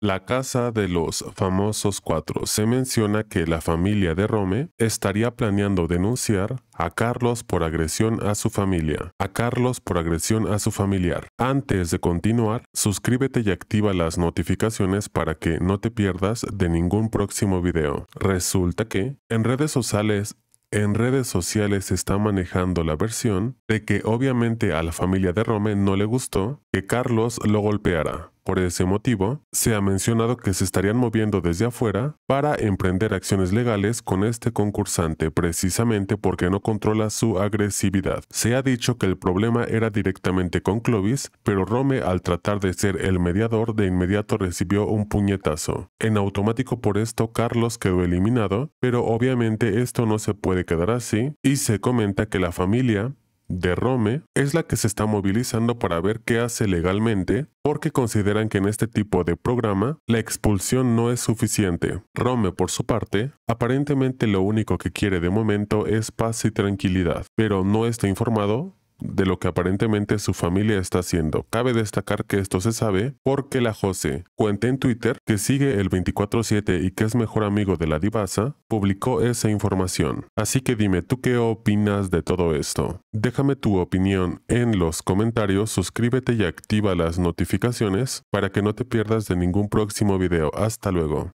La casa de los famosos cuatro se menciona que la familia de Rome estaría planeando denunciar a Carlos por agresión a su familia, a Carlos por agresión a su familiar. Antes de continuar, suscríbete y activa las notificaciones para que no te pierdas de ningún próximo video. Resulta que, en redes sociales en redes sociales se está manejando la versión de que obviamente a la familia de Rome no le gustó que Carlos lo golpeara, por ese motivo, se ha mencionado que se estarían moviendo desde afuera para emprender acciones legales con este concursante precisamente porque no controla su agresividad. Se ha dicho que el problema era directamente con Clovis, pero Rome al tratar de ser el mediador de inmediato recibió un puñetazo. En automático por esto Carlos quedó eliminado, pero obviamente esto no se puede quedar así y se comenta que la familia de Rome es la que se está movilizando para ver qué hace legalmente porque consideran que en este tipo de programa la expulsión no es suficiente. Rome, por su parte, aparentemente lo único que quiere de momento es paz y tranquilidad, pero no está informado de lo que aparentemente su familia está haciendo. Cabe destacar que esto se sabe porque la José, cuenta en Twitter que sigue el 24-7 y que es mejor amigo de la divasa, publicó esa información. Así que dime tú qué opinas de todo esto. Déjame tu opinión en los comentarios, suscríbete y activa las notificaciones para que no te pierdas de ningún próximo video. Hasta luego.